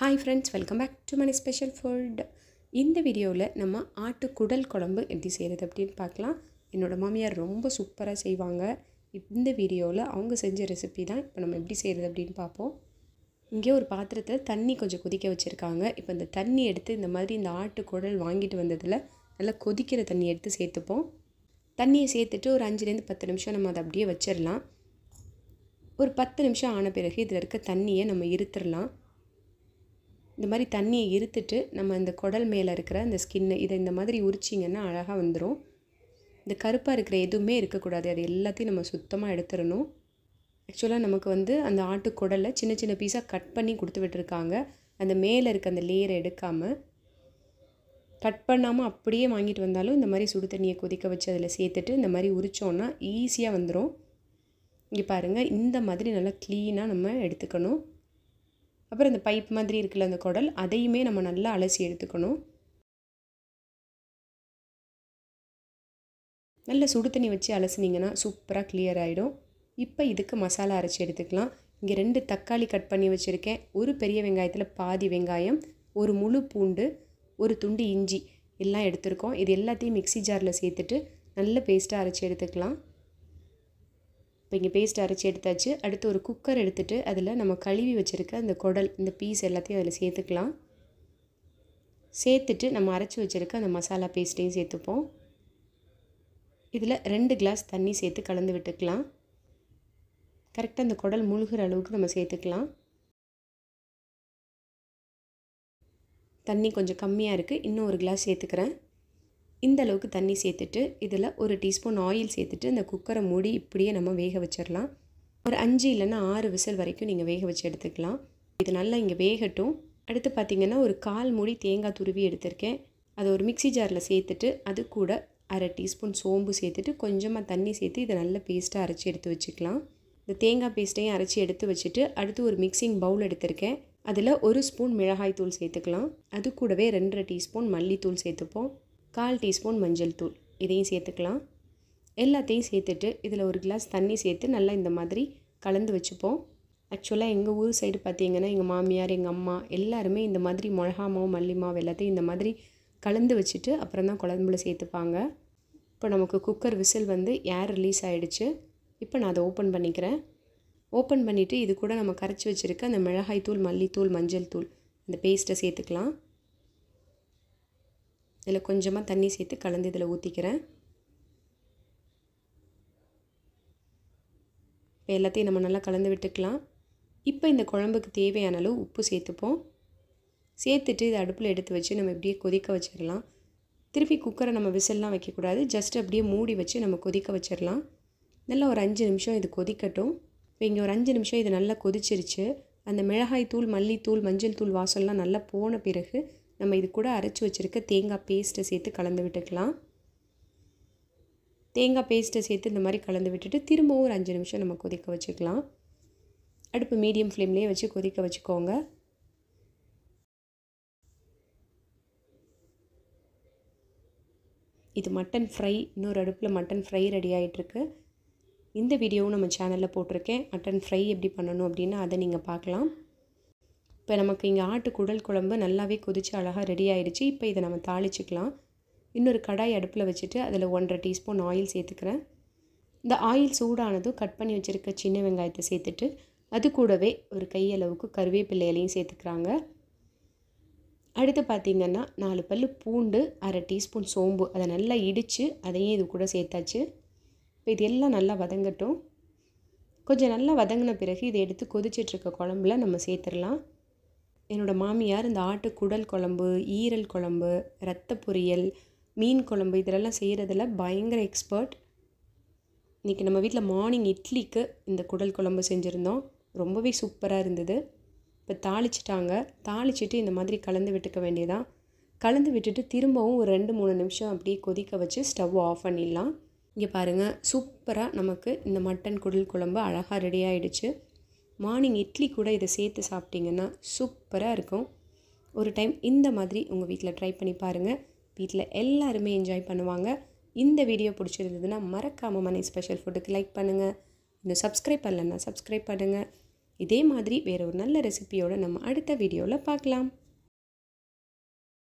hi friends welcome back to Mani special food இந்த வீடியோவில் நம்ம ஆட்டு குடல் குழம்பு எப்படி செய்கிறது அப்படின்னு பார்க்கலாம் என்னோடய மாமியார் ரொம்ப சூப்பராக செய்வாங்க இந்த வீடியோவில் அவங்க செஞ்ச ரெசிபி தான் இப்போ நம்ம எப்படி செய்கிறது அப்படின்னு பார்ப்போம் இங்கே ஒரு பாத்திரத்தில் தண்ணி கொஞ்சம் கொதிக்க வச்சுருக்காங்க இப்போ இந்த தண்ணி எடுத்து இந்த மாதிரி இந்த ஆட்டு குடல் வாங்கிட்டு வந்ததில் நல்லா கொதிக்கிற தண்ணி எடுத்து சேர்த்துப்போம் தண்ணியை சேர்த்துட்டு ஒரு அஞ்சுலேருந்து பத்து நிமிஷம் நம்ம அதை அப்படியே வச்சிடலாம் ஒரு பத்து நிமிஷம் ஆன பிறகு இதில் இருக்க தண்ணியை நம்ம இருத்துடலாம் இந்த மாதிரி தண்ணியை இருத்துட்டு நம்ம இந்த குடல் மேலே இருக்கிற அந்த ஸ்கின்னு இதை இந்த மாதிரி உரிச்சிங்கன்னா அழகாக வந்துடும் இந்த கருப்பாக இருக்கிற எதுவுமே இருக்கக்கூடாது அது எல்லாத்தையும் நம்ம சுத்தமாக எடுத்துடணும் ஆக்சுவலாக நமக்கு வந்து அந்த ஆட்டு குடலை சின்ன சின்ன பீஸாக கட் பண்ணி கொடுத்து விட்டுருக்காங்க அந்த மேலே இருக்க அந்த லேயரை எடுக்காமல் கட் பண்ணாமல் அப்படியே வாங்கிட்டு வந்தாலும் இந்த மாதிரி சுடு தண்ணியை கொதிக்க வச்சு அதில் சேர்த்துட்டு இந்த மாதிரி உரித்தோன்னா ஈஸியாக வந்துடும் இங்கே பாருங்கள் இந்த மாதிரி நல்லா க்ளீனாக நம்ம எடுத்துக்கணும் அப்புறம் இந்த பைப் மாதிரி இருக்குல்ல அந்த குடல் அதையுமே நம்ம நல்லா அலசி எடுத்துக்கணும் நல்ல சுடு தண்ணி வச்சு அலசினீங்கன்னா சூப்பராக கிளியர் ஆகிடும் இப்போ இதுக்கு மசாலா அரைச்சி எடுத்துக்கலாம் இங்கே ரெண்டு தக்காளி கட் பண்ணி வச்சுருக்கேன் ஒரு பெரிய வெங்காயத்தில் பாதி வெங்காயம் ஒரு முழு பூண்டு ஒரு துண்டு இஞ்சி எல்லாம் எடுத்துருக்கோம் இது எல்லாத்தையும் மிக்சி ஜாரில் சேர்த்துட்டு நல்ல பேஸ்ட்டாக அரைச்சி எடுத்துக்கலாம் இப்போ இங்கே பேஸ்ட் அரைச்சி எடுத்தாச்சு அடுத்து ஒரு குக்கர் எடுத்துகிட்டு அதில் நம்ம கழுவி வச்சுருக்க அந்த குடல் இந்த பீஸ் எல்லாத்தையும் அதில் சேர்த்துக்கலாம் சேர்த்துட்டு நம்ம அரைச்சி வச்சுருக்க அந்த மசாலா பேஸ்ட்டையும் சேர்த்துப்போம் இதில் ரெண்டு கிளாஸ் தண்ணி சேர்த்து கலந்து விட்டுக்கலாம் கரெக்டாக அந்த குடல் முழுகிற அளவுக்கு நம்ம சேர்த்துக்கலாம் தண்ணி கொஞ்சம் கம்மியாக இருக்குது இன்னும் ஒரு கிளாஸ் சேர்த்துக்கிறேன் இந்த அளவுக்கு தண்ணி சேர்த்துட்டு இதில் ஒரு டீஸ்பூன் ஆயில் சேர்த்துட்டு இந்த குக்கரை மூடி இப்படியே நம்ம வேக வச்சிடலாம் ஒரு அஞ்சு இல்லைன்னா ஆறு விசில் வரைக்கும் நீங்கள் வேக வச்சு எடுத்துக்கலாம் இது நல்லா இங்கே வேகட்டும் அடுத்து பார்த்திங்கன்னா ஒரு கால் மூடி தேங்காய் துருவி எடுத்திருக்கேன் அதை ஒரு மிக்சி ஜாரில் சேர்த்துட்டு அது கூட அரை டீஸ்பூன் சோம்பு சேர்த்துட்டு கொஞ்சமாக தண்ணி சேர்த்து இதை நல்ல பேஸ்ட்டாக அரைச்சி எடுத்து வச்சுக்கலாம் இந்த தேங்காய் பேஸ்ட்டையும் அரைச்சி எடுத்து வச்சுட்டு அடுத்து ஒரு மிக்சிங் பவுல் எடுத்திருக்கேன் அதில் ஒரு ஸ்பூன் மிளகாய் தூள் சேர்த்துக்கலாம் அது கூடவே ரெண்டரை டீஸ்பூன் மல்லித்தூள் சேர்த்துப்போம் கால் டீஸ்பூன் மஞ்சள் தூள் இதையும் சேர்த்துக்கலாம் எல்லாத்தையும் சேர்த்துட்டு இதில் ஒரு கிளாஸ் தண்ணி சேர்த்து நல்லா இந்த மாதிரி கலந்து வச்சுப்போம் ஆக்சுவலாக எங்கள் ஊர் சைடு பார்த்தீங்கன்னா எங்கள் மாமியார் எங்கள் அம்மா எல்லாருமே இந்த மாதிரி மிளகா மாவு மல்லி மாவு எல்லாத்தையும் இந்த மாதிரி கலந்து வச்சுட்டு அப்புறம் தான் குழம்புல சேர்த்துப்பாங்க இப்போ நமக்கு குக்கர் விசில் வந்து ஏர் ரிலீஸ் ஆகிடுச்சு இப்போ நான் அதை ஓப்பன் பண்ணிக்கிறேன் ஓப்பன் பண்ணிவிட்டு இது கூட நம்ம கரைச்சி வச்சுருக்க அந்த மிளகாய் தூள் மல்லித்தூள் மஞ்சள் தூள் அந்த பேஸ்ட்டை சேர்த்துக்கலாம் இதில் கொஞ்சமாக தண்ணி சேர்த்து கலந்து இதில் ஊற்றிக்கிறேன் இப்போ எல்லாத்தையும் நம்ம நல்லா கலந்து விட்டுக்கலாம் இப்போ இந்த குழம்புக்கு தேவையான அளவு உப்பு சேர்த்துப்போம் சேர்த்துட்டு இதை அடுப்பில் எடுத்து வச்சு நம்ம இப்படியே கொதிக்க வச்சிடலாம் திருப்பி குக்கரை நம்ம விசில்லாம் வைக்கக்கூடாது ஜஸ்ட் அப்படியே மூடி வச்சு நம்ம கொதிக்க வச்சிடலாம் நல்லா ஒரு அஞ்சு நிமிஷம் இது கொதிக்கட்டும் இப்போ இங்கே ஒரு அஞ்சு நிமிஷம் இது நல்லா கொதிச்சிருச்சு அந்த மிளகாய் தூள் மல்லித்தூள் மஞ்சள் தூள் வாசல்லாம் நல்லா போன பிறகு நம்ம இது கூட அரைச்சி வச்சுருக்க தேங்காய் பேஸ்ட்டை சேர்த்து கலந்து விட்டுக்கலாம் தேங்காய் பேஸ்ட்டை சேர்த்து இந்த மாதிரி கலந்து விட்டுட்டு திரும்பவும் ஒரு அஞ்சு நிமிஷம் நம்ம கொதிக்க வச்சுக்கலாம் அடுப்பு மீடியம் ஃப்ளேம்லேயே வச்சு கொதிக்க வச்சுக்கோங்க இது மட்டன் ஃப்ரை இன்னொரு அடுப்பில் மட்டன் ஃப்ரை ரெடி ஆகிட்டுருக்கு இந்த வீடியோவும் நம்ம சேனலில் போட்டிருக்கேன் மட்டன் ஃப்ரை எப்படி பண்ணணும் அப்படின்னு அதை நீங்கள் பார்க்கலாம் இப்போ நமக்கு இங்கே ஆட்டு குடல் குழம்பு நல்லாவே கொதித்து அழகாக ரெடி ஆகிடுச்சு இப்போ இதை நம்ம தாளிச்சிக்கலாம் இன்னொரு கடாய் அடுப்பில் வச்சுட்டு அதில் ஒன்றரை டீஸ்பூன் ஆயில் சேர்த்துக்கிறேன் இந்த ஆயில் சூடானதும் கட் பண்ணி வச்சுருக்க சின்ன வெங்காயத்தை சேர்த்துட்டு அது கூடவே ஒரு கையளவுக்கு கருவேப்பிள்ளையிலையும் சேர்த்துக்கிறாங்க அடுத்து பார்த்திங்கன்னா நாலு பல் பூண்டு அரை டீஸ்பூன் சோம்பு அதை நல்லா இடித்து அதையும் இது கூட சேர்த்தாச்சு இப்போ இது எல்லாம் நல்லா வதங்கட்டும் கொஞ்சம் நல்லா வதங்கின பிறகு இதை எடுத்து கொதிச்சிட்ருக்க குழம்புல நம்ம சேர்த்துடலாம் என்னோடய மாமியார் இந்த ஆட்டு குடல் குழம்பு ஈரல் குழம்பு ரத்த பொரியல் மீன் குழம்பு இதிலெல்லாம் செய்கிறதுல பயங்கர எக்ஸ்பர்ட் இன்றைக்கி நம்ம வீட்டில் மார்னிங் இட்லிக்கு இந்த குடல் குழம்பு செஞ்சுருந்தோம் ரொம்பவே சூப்பராக இருந்தது இப்போ தாளிச்சிட்டாங்க தாளிச்சிட்டு இந்த மாதிரி கலந்து விட்டுக்க வேண்டியதான் கலந்து விட்டுட்டு திரும்பவும் ஒரு ரெண்டு மூணு நிமிஷம் அப்படியே கொதிக்க வச்சு ஸ்டவ் ஆஃப் பண்ணிடலாம் இங்கே பாருங்கள் சூப்பராக நமக்கு இந்த மட்டன் குடல் குழம்பு அழகாக ரெடி ஆகிடுச்சு மார்னிங் இட்லி கூட இதை சேர்த்து சாப்பிட்டிங்கன்னா சூப்பராக இருக்கும் ஒரு டைம் இந்த மாதிரி உங்கள் வீட்டில் ட்ரை பண்ணி பாருங்கள் வீட்டில் எல்லாருமே என்ஜாய் பண்ணுவாங்க இந்த வீடியோ பிடிச்சிருந்ததுன்னா மறக்காமல் மனை ஸ்பெஷல் ஃபுட்டுக்கு லைக் பண்ணுங்கள் இன்னும் சப்ஸ்கிரைப் பண்ணலன்னா சப்ஸ்கிரைப் பண்ணுங்கள் இதே மாதிரி வேறு ஒரு நல்ல ரெசிபியோடு நம்ம அடுத்த வீடியோவில் பார்க்கலாம்